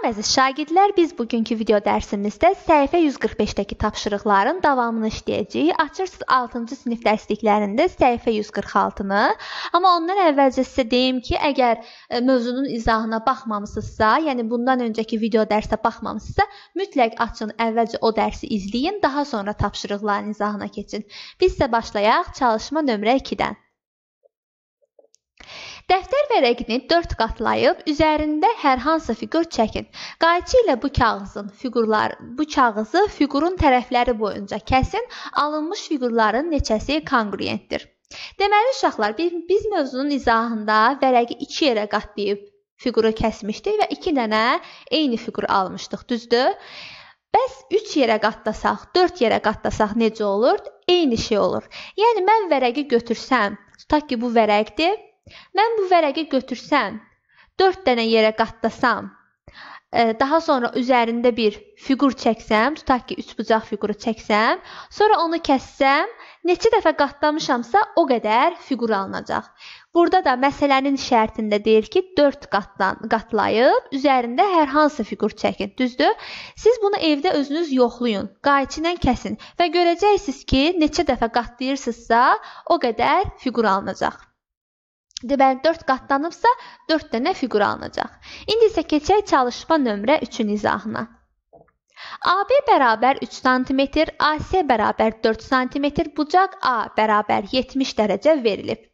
Salam əziz şagirdlər, biz bugünkü video dərsimizdə səhifə 145-dəki tapşırıqların davamını işləyəcəyik. Açırsınız 6-cı sinif dərsliklərində səhifə 146-nı. Amma ondan əvvəlcə sizə deyim ki, əgər e, mövzunun izahına baxmamısınızsa, yəni bundan öncəki video dərsə baxmamısınızsa, mütləq açın, əvvəlcə o dərsi izləyin, daha sonra tapşırıqların izahına keçin. Biz isə başlayaq çalışma nömrə 2-dən. Dəftər vərəqini 4 qatlayıb üzərində hər hansı fiqur çəkin. Qayçı ilə bu kağızın fiqurlar, bu kağızı fiqurun tərəfləri boyunca kəsin. Alınmış fiqurların neçəsi konqruentdir? Deməli uşaqlar, biz mövzunun izahında vərəqi 2 yerə qatlayıb fiquru kəsmişdik və 2 dənə eyni fiqur almışdıq, düzdür? Bəs 3 yerə qatlasaq, 4 yerə qatlasaq necə olur? Eyni şey olur. Yəni mən vərəqi götürsəm, tutaq ki, bu vərəqdir. Mən bu vərəqi götürsəm, 4 dənə yerə qatlasam, e, daha sonra üzərində bir fiqur çəksəm, tutaq ki, üçbucaq fiquru çəksəm, sonra onu kəssəm, neçə dəfə qatlamışamsa, o qədər fiqur alınacaq. Burada da məsələnin şərtində deyir ki, 4 qatlan, qatlayıb üzərində hər hansı fiqur çəkin. Düzdür? Siz bunu evdə özünüz yoxlayın, qayçından kəsin və görəcəksiniz ki, neçə dəfə qatlayırsınızsa, o qədər fiqur alınacaq. Deməli 4 qatlanıbsa 4 dənə fiqur alınacaq. İndi isə keçək çalışma nömrə 3-ün izahına. AB bərabər 3 sm, AC bərabər 4 sm, bucaq A bərabər 70 dərəcə verilib.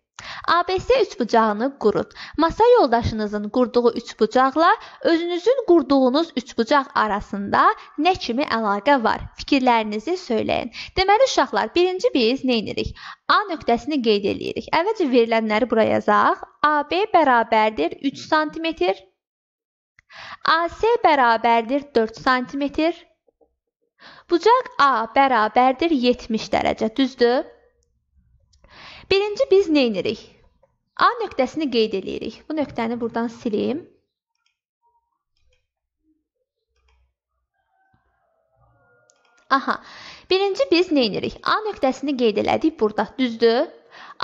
ABS üçbucağını qurun. Masa yoldaşınızın qurduğu üçbucaqla özünüzün qurduğunuz üçbucaq arasında nə kimi əlaqə var? Fikirlərinizi söyləyin. Deməli uşaqlar, birinci biz nə edirik? A nöqtəsini qeyd eləyirik. Əvvəlcə verilənləri bura yazaq. AB bərabərdir 3 sm. AC bərabərdir 4 sm. Bucaq A bərabərdir 70 dərəcə, düzdür? Birinci biz nə edirik? A nöqtəsini qeyd eləyirik. Bu nöqtəni buradan silim. Aha. Birinci biz nə edirik? A nöqtəsini qeyd elədik burada, düzdür?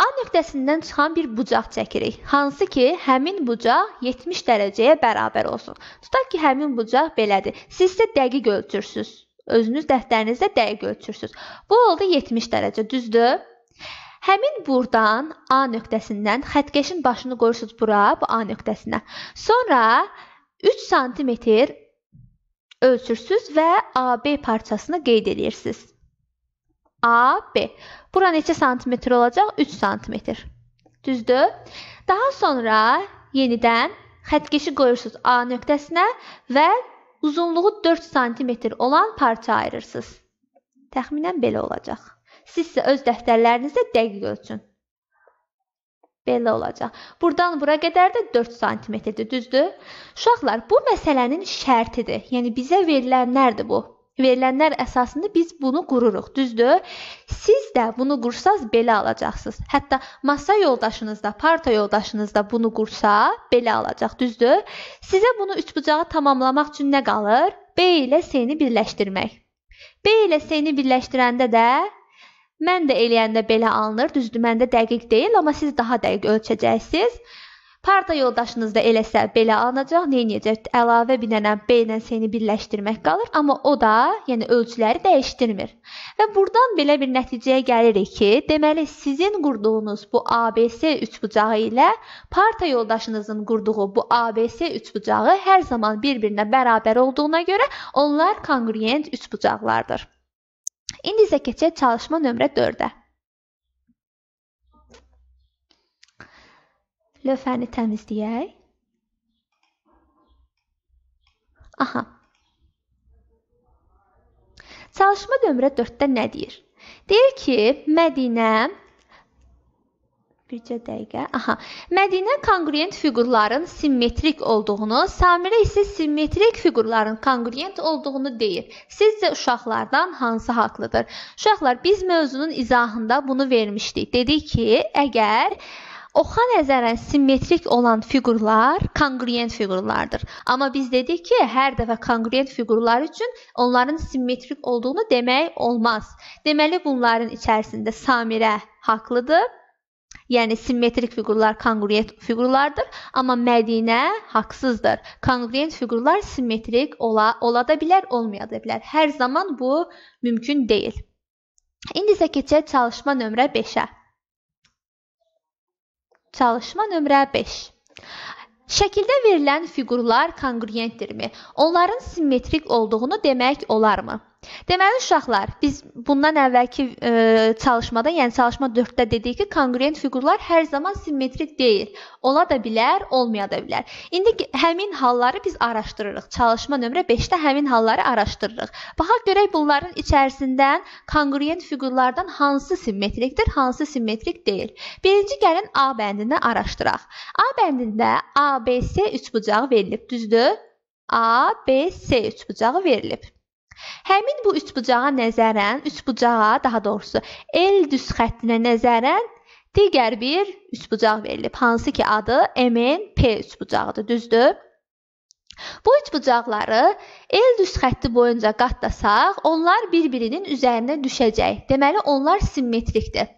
A nöqtəsindən çıxan bir bucaq çəkirik. Hansı ki, həmin bucaq 70 dərəcəyə bərabər olsun. Tutaq ki, həmin bucaq belədir. Siz isə dəqiq ölçürsüz. Özünüz dəftərinizdə dəqiq ölçürsüz. Bu oldu 70 dərəcə, düzdür? Həmin burdan A nöqtəsindən xəttkeşin başını qoyursunuz bura, bu A nöqtəsinə. Sonra 3 sm ölçürsüz və AB parçasını qeyd edirsiniz. AB. Bura neçə santimetr olacaq? 3 santimetr. Düzdür? Daha sonra yenidən xəttkeşi qoyursunuz A nöqtəsinə və uzunluğu 4 santimetr olan parça ayırırsınız. Təxminən belə olacaq. Sizsə öz dəftərlərinizdə dəqiq ölçün. Belə olacaq. Burdan bura qədər də 4 sm-dir, düzdür? Uşaqlar, bu məsələnin şərtidir. Yəni bizə verilənlərdir bu. Verilənlər əsasında biz bunu qururuq, düzdür? Siz də bunu qursaz belə alacaqsınız. Hətta masa yoldaşınız da, parta yoldaşınız da bunu qursa belə alacaq, düzdür? Sizə bunu üçbucağı tamamlamaq üçün nə qalır? B ilə C-ni birləşdirmək. B ilə C-ni birləşdirəndə də Mən də eləyəndə belə alınır. Düzdür, məndə dəqiq deyil, amma siz daha dəqiq ölçəcəksiniz. Parta yoldaşınız da eləsə belə alınacaq. Nə edəcək? Əlavə binənə B ilə C-ni birləşdirmək qalır, amma o da, yəni ölçüləri dəyişdirmir. Və burdan belə bir nəticəyə gəlirik ki, deməli sizin qurduğunuz bu ABC üçbucağı ilə parta yoldaşınızın qurduğu bu ABC üçbucağı hər zaman bir-birinə bərabər olduğuna görə onlar kongruent üçbucaqlardır. İndi isə keçək çalışma nömrə 4-ə. Lövhəni təmizləyək. Aha. Çalışma nömrə 4-də nə deyir? Deyir ki, Mədinə Bircə dəqiqə. Aha. Mədinə konqruent fiqurların simmetrik olduğunu, Samirə isə simmetrik fiqurların konqruent olduğunu deyir. Sizcə uşaqlardan hansı haqlıdır? Uşaqlar, biz mövzunun izahında bunu vermişdik. Dedik ki, əgər Oxa nəzərən simmetrik olan fiqurlar konqruent fiqurlardır. Amma biz dedik ki, hər dəfə konqruent fiqurlar üçün onların simmetrik olduğunu demək olmaz. Deməli bunların içərisində Samirə haqlıdır. Yəni simmetrik fiqurlar kongruent fiqurlardır, amma mədinə haqsızdır. Kongruent fiqurlar simmetrik ola, ola da bilər, olmaya da bilər. Hər zaman bu mümkün deyil. İndi isə keçək çalışma nömrə 5-ə. Çalışma nömrə 5. Şəkildə verilən fiqurlar kongruentdirmi? Onların simmetrik olduğunu demək olarmı? Deməli uşaqlar, biz bundan əvvəlki e, çalışmada, yəni çalışma 4-də dedik ki, konqruent fiqurlar hər zaman simmetrik deyil. Ola da bilər, olmaya da bilər. İndi həmin halları biz araşdırırıq. Çalışma nömrə 5-də həmin halları araşdırırıq. Baxaq görək bunların içərisindən konqruent fiqurlardan hansı simmetrikdir, hansı simmetrik deyil. Birinci gəlin A bəndini araşdıraq. A bəndində ABC üçbucağı verilib, düzdür? ABC üçbucağı verilib. Həmin bu üçbucağa nəzərən, üçbucağa, daha doğrusu L düz xəttinə nəzərən digər bir üçbucaq verilib, hansı ki adı MNP üçbucağıdır, düzdür? Bu üçbucaqları el düz xətti boyunca qatlasaq, onlar bir-birinin üzərinə düşəcək. Deməli, onlar simmetrikdir.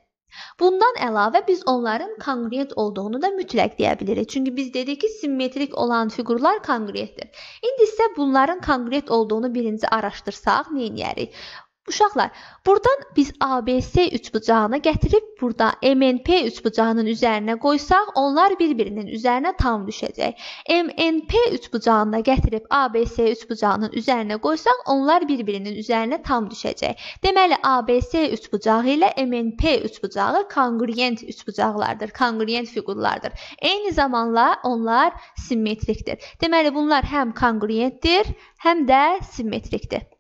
Bundan əlavə biz onların konqruent olduğunu da mütləq deyə bilərik. Çünki biz dedik ki, simmetrik olan fiqurlar konqruentdir. İndi isə bunların konqruent olduğunu birinci araşdırsaq, nə edərik? Uşaqlar, burdan biz ABC üçbucağını gətirib burada MNP üçbucağının üzərinə qoysaq, onlar bir-birinin üzərinə tam düşəcək. MNP üçbucağını da gətirib ABC üçbucağının üzərinə qoysaq, onlar bir-birinin üzərinə tam düşəcək. Deməli, ABC üçbucağı ilə MNP üçbucağı konqruent üçbucaqlardır, konqruent fiqurlardır. Eyni zamanla onlar simmetrikdir. Deməli, bunlar həm konqruentdir, həm də simmetrikdir.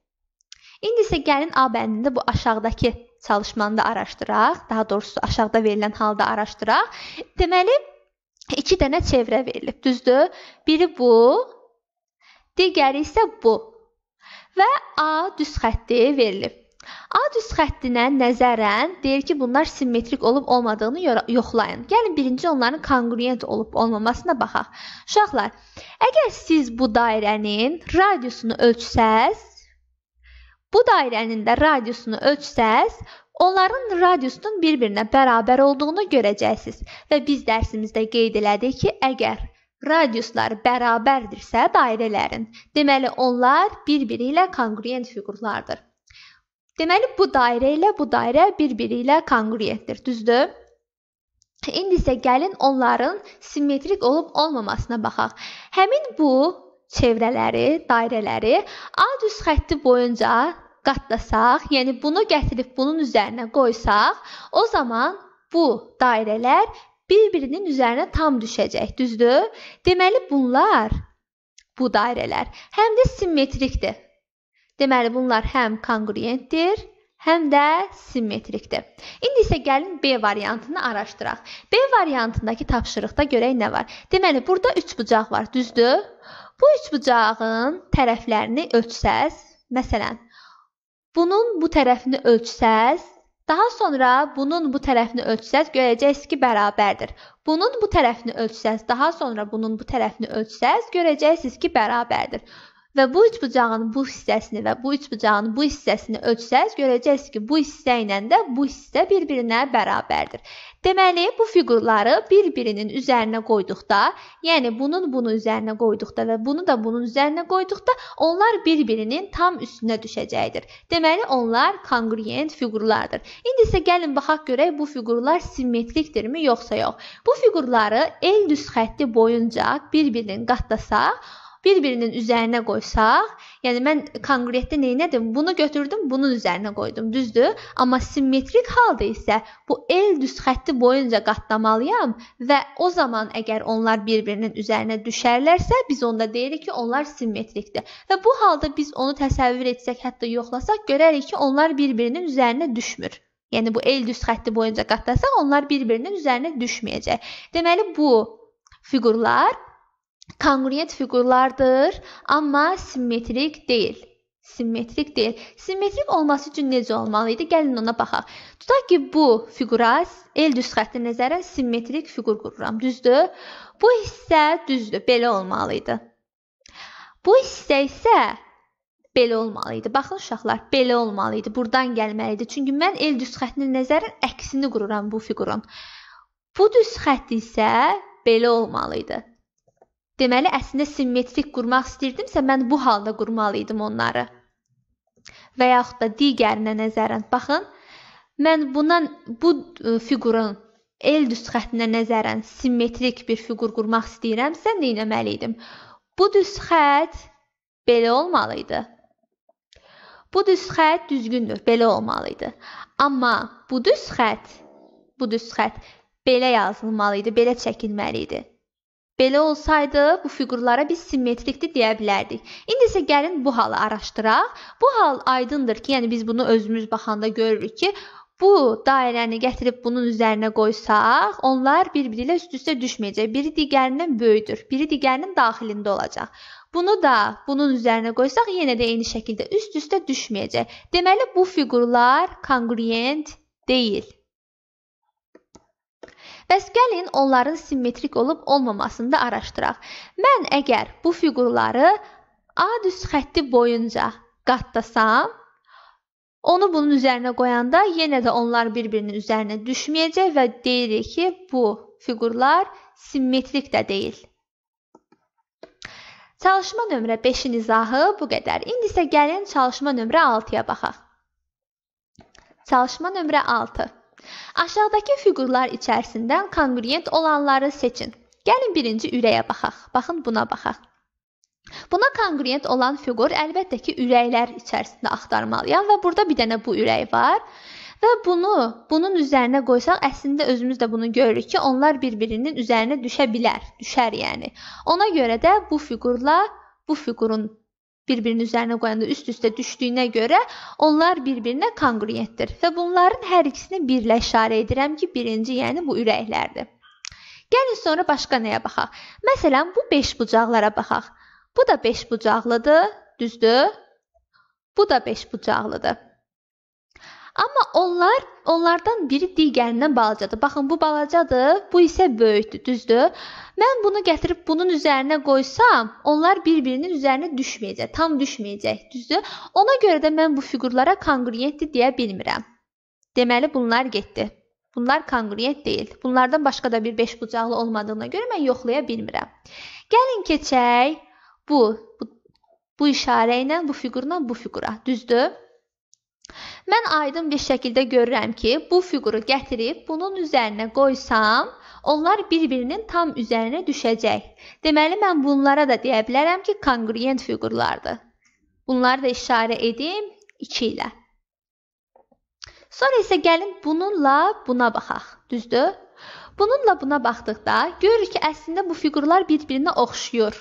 İndi isə gəlin A bəndində bu aşağıdakı çalışmanı da araşdıraq. Daha doğrusu aşağıda verilən halda araşdıraq. Deməli 2 dənə çevrə verilib, düzdür? Biri bu, digəri isə bu. Və A düz xətti verilib. A düz xəttinə nəzərən deyir ki, bunlar simmetrik olub olmadığını yoxlayın. Gəlin birinci onların kongruent olub olmamasına baxaq. Uşaqlar, əgər siz bu dairənin radiusunu ölçsəz, Bu dairənin də radiusunu ölçsəz, onların radiusunun bir-birinə bərabər olduğunu görəcəksiniz və biz dərsimizdə qeyd elədik ki, əgər radiuslar bərabərdirsə dairələrin, deməli onlar bir-biri ilə kongruent fiqurlardır. Deməli bu dairə ilə bu dairə bir-biri ilə kongruentdir, düzdür? İndi isə gəlin onların simmetrik olub olmamasına baxaq. Həmin bu çevrələri, dairələri A düz xətti boyunca qatlasaq, yəni bunu gətirib bunun üzərinə qoysaq, o zaman bu dairələr bir-birinin üzərinə tam düşəcək, düzdür? Deməli bunlar bu dairələr həm də simmetrikdir. Deməli bunlar həm kongruentdir, həm də simmetrikdir. İndi isə gəlin B variantını araşdıraq. B variantındakı tapşırıqda görək nə var. Deməli burada 3 bucaq var, düzdür? Bu 3 bucağın tərəflərini ölçsəz, məsələn, Bunun bu tərəfini ölçsəz, daha sonra bunun bu tərəfini ölçsəz görəcəksiniz ki, bərabərdir. Bunun bu tərəfini ölçsəz, daha sonra bunun bu tərəfini ölçsəz görəcəksiniz ki, bərabərdir. Və bu üçbucağın bu hissəsini və bu üçbucağın bu hissəsini ölçsəz görəcəksiniz ki, bu hissə ilə də bu hissə bir-birinə bərabərdir. Deməli, bu fiqurları bir-birinin üzərinə qoyduqda, yəni bunun bunu üzərinə qoyduqda və bunu da bunun üzərinə qoyduqda onlar bir-birinin tam üstünə düşəcəkdir. Deməli, onlar kongruent fiqurlardır. İndi isə gəlin baxaq görək bu fiqurlar simmetrikdirmi yoxsa yox. Bu fiqurları el düz xətti boyunca bir-birinin qatlasaq, bir-birinin üzərinə qoysaq, yəni mən konkretdə nə etdim? Bunu götürdüm, bunun üzərinə qoydum, düzdür? Amma simmetrik halda isə bu L düz xətti boyunca qatlamalıyam və o zaman əgər onlar bir-birinin üzərinə düşərlərsə, biz onda deyirik ki, onlar simmetrikdir. Və bu halda biz onu təsəvvür etsək, hətta yoxlasaq, görərik ki, onlar bir-birinin üzərinə düşmür. Yəni bu L düz xətti boyunca qatlasaq, onlar bir-birinin üzərinə düşməyəcək. Deməli bu fiqurlar konqruent fiqurlardır, amma simmetrik deyil. Simmetrik deyil. Simmetrik olması üçün necə olmalı idi? Gəlin ona baxaq. Tutaq ki, bu fiqura L düz xətti nəzərə simmetrik fiqur qururam, düzdür? Bu hissə düzdür, belə olmalı idi. Bu hissə isə belə olmalı idi. Baxın uşaqlar, belə olmalı idi. Burdan gəlməli idi. Çünki mən L düz xəttinin nəzərin əksini qururam bu fiqurun. Bu düz xətt isə belə olmalı idi. Deməli, əslində simmetrik qurmaq istəyirdimsə, mən bu halda qurmalı idim onları. Və yaxud da digərinə nəzərən baxın, mən buna bu e, fiqurun el düz xəttinə nəzərən simmetrik bir fiqur qurmaq istəyirəmsə, nə etməli idim? Bu düz xətt belə olmalı idi. Bu düz xətt düzgündür, belə olmalı idi. Amma bu düz xətt, bu düz xətt belə yazılmalı idi, belə çəkilməli idi. Belə olsaydı bu fiqurlara biz simmetrikdir deyə bilərdik. İndi isə gəlin bu halı araşdıraq. Bu hal aydındır ki, yəni biz bunu özümüz baxanda görürük ki, bu dairəni gətirib bunun üzərinə qoysaq, onlar bir-biri ilə üst-üstə düşməyəcək. Biri digərindən böyükdür, biri digərinin daxilində olacaq. Bunu da bunun üzərinə qoysaq, yenə də eyni şəkildə üst-üstə düşməyəcək. Deməli bu fiqurlar kongruent deyil. Bəs gəlin onların simmetrik olub-olmamasını da araşdıraq. Mən əgər bu fiqurları A düz xətti boyunca qatlasam, onu bunun üzərinə qoyanda yenə də onlar bir-birinin üzərinə düşməyəcək və deyirik ki, bu fiqurlar simmetrik də deyil. Çalışma nömrə 5-in izahı bu qədər. İndi isə gəlin çalışma nömrə 6-ya baxaq. Çalışma nömrə 6. Aşağıdakı fiqurlar içərisindən konqruent olanları seçin. Gəlin birinci ürəyə baxaq. Baxın buna baxaq. Buna konqruent olan fiqur əlbəttə ki, ürəklər içərisində axtarmalıyam və burada bir dənə bu ürək var. Və bunu bunun üzərinə qoysaq, əslində özümüz də bunu görürük ki, onlar bir-birinin üzərinə düşə bilər, düşər yəni. Ona görə də bu fiqurla bu fiqurun bir-birinin üzərinə qoyanda üst-üstə düşdüyünə görə onlar bir-birinə konqruentdir və bunların hər ikisini birlə işarə edirəm ki, birinci yəni bu ürəklərdir. Gəlin sonra başqa nəyə baxaq? Məsələn, bu 5 bucaqlara baxaq. Bu da 5 bucaqlıdır, düzdür? Bu da 5 bucaqlıdır. Amma onlar onlardan biri digərindən balacadır. Baxın bu balacadır, bu isə böyükdür, düzdür? Mən bunu gətirib bunun üzərinə qoysam, onlar bir-birinin üzərinə düşməyəcək, tam düşməyəcək, düzdür? Ona görə də mən bu fiqurlara kongruentdir deyə bilmirəm. Deməli bunlar getdi. Bunlar kongruent deyil. Bunlardan başqa da bir beş bucaqlı olmadığına görə mən yoxlaya bilmirəm. Gəlin keçək bu bu, bu işarə ilə bu fiqurla bu fiqura, düzdür? Mən aydın bir şəkildə görürəm ki, bu fiquru gətirib bunun üzərinə qoysam, onlar bir-birinin tam üzərinə düşəcək. Deməli mən bunlara da deyə bilərəm ki, kongruent fiqurlardır. Bunları da işarə edim 2 ilə. Sonra isə gəlin bununla buna baxaq. Düzdür? Bununla buna baxdıqda görürük ki, əslində bu fiqurlar bir-birinə oxşuyur.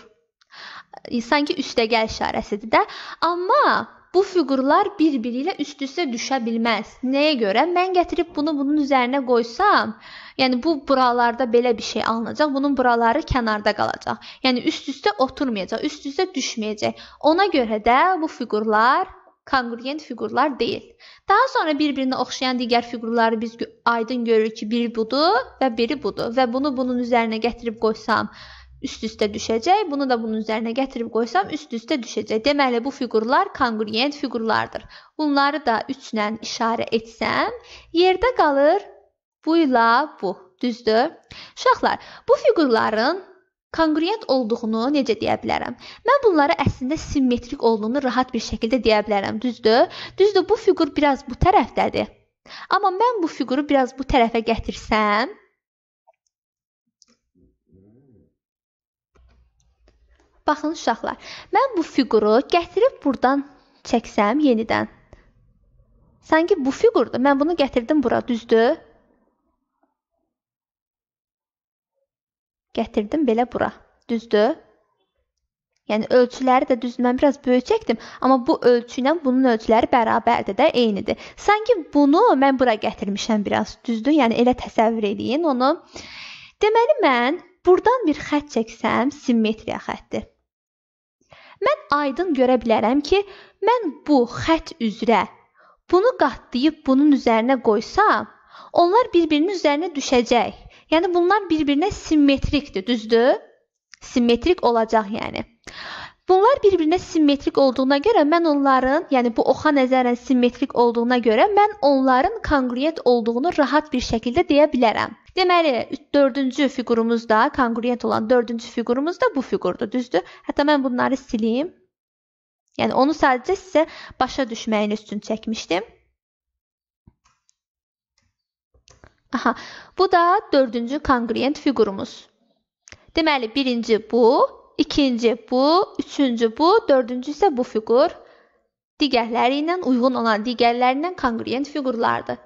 Sanki üstəgəl işarəsidir də, amma bu fiqurlar bir-biri ilə üst-üstə düşə bilməz. Nəyə görə? Mən gətirib bunu bunun üzərinə qoysam, yəni bu buralarda belə bir şey alınacaq, bunun buraları kənarda qalacaq. Yəni üst-üstə oturmayacaq, üst-üstə düşməyəcək. Ona görə də bu fiqurlar kongruent fiqurlar deyil. Daha sonra bir-birinə oxşayan digər fiqurları biz aydın görürük ki, biri budur və biri budur və bunu bunun üzərinə gətirib qoysam, üst-üstə düşəcək. Bunu da bunun üzərinə gətirib qoysam üst-üstə düşəcək. Deməli bu fiqurlar kongruent fiqurlardır. Bunları da 3 ilə işarə etsəm, yerdə qalır bu ilə bu. Düzdür? Uşaqlar, bu fiqurların kongruent olduğunu necə deyə bilərəm? Mən bunları əslində simmetrik olduğunu rahat bir şəkildə deyə bilərəm, düzdür? Düzdür, bu fiqur biraz bu tərəfdədir. Amma mən bu fiquru biraz bu tərəfə gətirsəm, Baxın uşaqlar, mən bu fiquru gətirib burdan çəksəm yenidən. Sanki bu fiqurdur. Mən bunu gətirdim bura, düzdür? Gətirdim belə bura, düzdür? Yəni ölçüləri də düz mən biraz böyük çəkdim, amma bu ölçü ilə bunun ölçüləri bərabərdir də, eynidir. Sanki bunu mən bura gətirmişəm biraz, düzdür? Yəni elə təsəvvür eləyin onu. Deməli mən burdan bir xətt çəksəm, simmetriya xəttidir mən aydın görə bilərəm ki, mən bu xətt üzrə bunu qatlayıb bunun üzərinə qoysam, onlar bir-birinin üzərinə düşəcək. Yəni bunlar bir-birinə simmetrikdir, düzdür? Simmetrik olacaq yəni. Bunlar bir-birinə simmetrik olduğuna görə mən onların, yəni bu oxa nəzərən simmetrik olduğuna görə mən onların kongruent olduğunu rahat bir şəkildə deyə bilərəm. Deməli, 4-cü fiqurumuzda kongruent olan 4-cü fiqurumuz da bu fiqurdur, düzdür? Hətta mən bunları sileyim. Yəni onu sadəcə sizə başa düşməyiniz üçün çəkmişdim. Aha, bu da 4-cü kongruent fiqurumuz. Deməli, birinci bu, ikinci bu, üçüncü bu, dördüncü isə bu fiqur digərləri ilə uyğun olan digərlərindən konqruent fiqurlardır.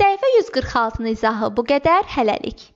Səhifə 146-nın izahı bu qədər hələlik.